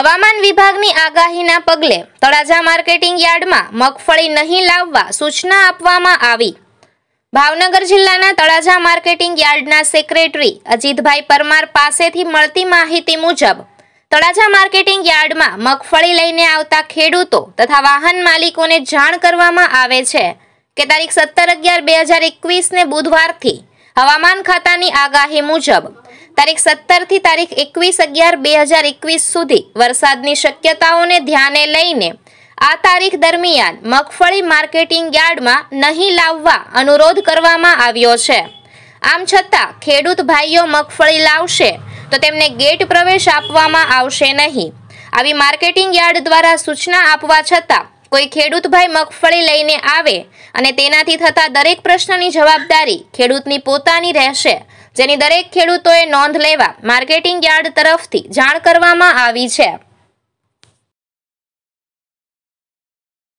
હવામાન વિભાગની આગાહીના પગલે તળાજા માર્કેટિંગ યાર્ડમાં મગફળી નહીં લાવવા સૂચના આપવામાં આવી ભાવનગર જિલ્લાના તળાજા માર્કેટિંગ યાર્ડના સેક્રેટરી અજીતભાઈ પરમાર પાસેથી મળતી માહિતી મુજબ તળાજા માર્કેટિંગ યાર્ડમાં મગફળી લઈને આવતા ખેડૂતો તથા વાહન માલિકોને જાણ કરવામાં આવે છે કે તારીખ સત્તર અગિયાર બે હજાર એકવીસને બુધવારથી હવામાન ખાતાની આગાહી મુજબ તારીખ સત્તરથી તારીખ એકવીસ અગિયાર બે હજાર એકવીસ સુધી વરસાદની શક્યતાઓને ધ્યાને લઈને આ તારીખ દરમિયાન મગફળી માર્કેટિંગ યાર્ડમાં નહીં લાવવા અનુરોધ કરવામાં આવ્યો છે આમ છતાં ખેડૂત ભાઈઓ મગફળી લાવશે તો તેમને ગેટ પ્રવેશ આપવામાં આવશે નહીં આવી માર્કેટિંગ યાર્ડ દ્વારા સૂચના આપવા છતાં કોઈ ખેડૂત ભાઈ મગફળી લઈને આવે અને તેનાથી થતા દરેક પ્રશ્નની જવાબદારી ખેડૂતની પોતાની રહેશે જેની દરેક ખેડૂતોએ નોંધ લેવા માર્કેટિંગ યાર્ડ તરફથી જાણ કરવામાં આવી છે